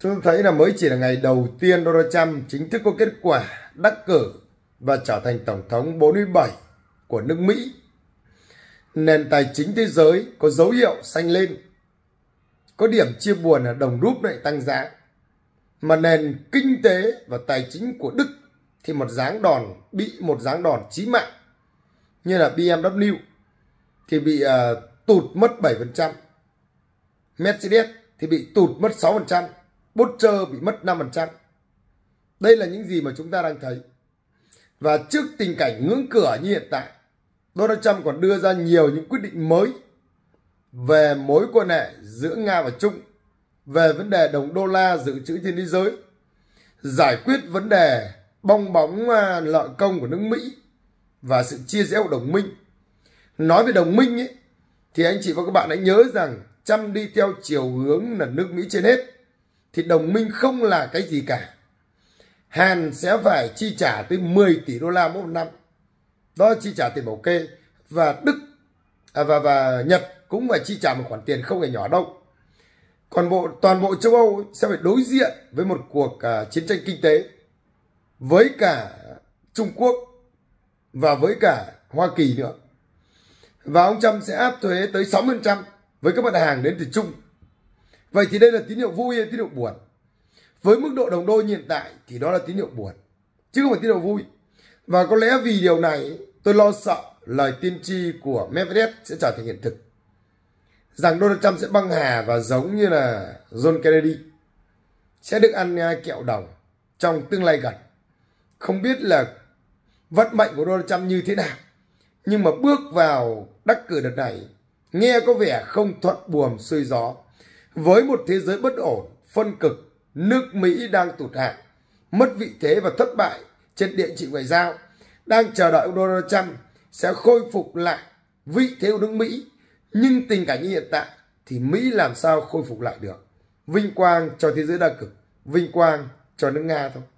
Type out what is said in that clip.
Chúng ta thấy là mới chỉ là ngày đầu tiên Donald Trump chính thức có kết quả đắc cử và trở thành Tổng thống 47 của nước Mỹ. Nền tài chính thế giới có dấu hiệu xanh lên. Có điểm chia buồn là đồng rút lại tăng giá. Mà nền kinh tế và tài chính của Đức thì một dáng đòn bị một dáng đòn chí mạng như là BMW thì bị uh, tụt mất 7%. Mercedes thì bị tụt mất 6%. Butcher bị mất 5%. Đây là những gì mà chúng ta đang thấy. Và trước tình cảnh ngưỡng cửa như hiện tại, Donald Trump còn đưa ra nhiều những quyết định mới về mối quan hệ giữa Nga và Trung, về vấn đề đồng đô la dự trữ trên thế giới, giải quyết vấn đề bong bóng lợi à, công của nước Mỹ và sự chia rẽ của đồng minh. Nói về đồng minh ấy, thì anh chị và các bạn hãy nhớ rằng trump đi theo chiều hướng là nước Mỹ trên hết thì đồng minh không là cái gì cả. Hàn sẽ phải chi trả tới 10 tỷ đô la mỗi năm. Đó chi trả tiền bảo kê và Đức à, và và Nhật cũng phải chi trả một khoản tiền không hề nhỏ đâu. Còn bộ toàn bộ châu Âu sẽ phải đối diện với một cuộc à, chiến tranh kinh tế với cả Trung Quốc và với cả Hoa Kỳ nữa. Và ông Trump sẽ áp thuế tới 60% với các mặt hàng đến từ Trung Vậy thì đây là tín hiệu vui hay tín hiệu buồn? Với mức độ đồng đô hiện tại thì đó là tín hiệu buồn, chứ không phải tín hiệu vui. Và có lẽ vì điều này tôi lo sợ lời tiên tri của Medvedev sẽ trở thành hiện thực. Rằng Donald Trump sẽ băng hà và giống như là John Kennedy sẽ được ăn kẹo đồng trong tương lai gần. Không biết là vận mệnh của Donald Trump như thế nào. Nhưng mà bước vào đắc cử đợt này nghe có vẻ không thuận buồm xuôi gió với một thế giới bất ổn, phân cực, nước Mỹ đang tụt hạng, mất vị thế và thất bại trên địa trị ngoại giao, đang chờ đợi ông Donald Trump sẽ khôi phục lại vị thế của nước Mỹ. Nhưng tình cảnh như hiện tại thì Mỹ làm sao khôi phục lại được. Vinh quang cho thế giới đa cực, vinh quang cho nước Nga thôi.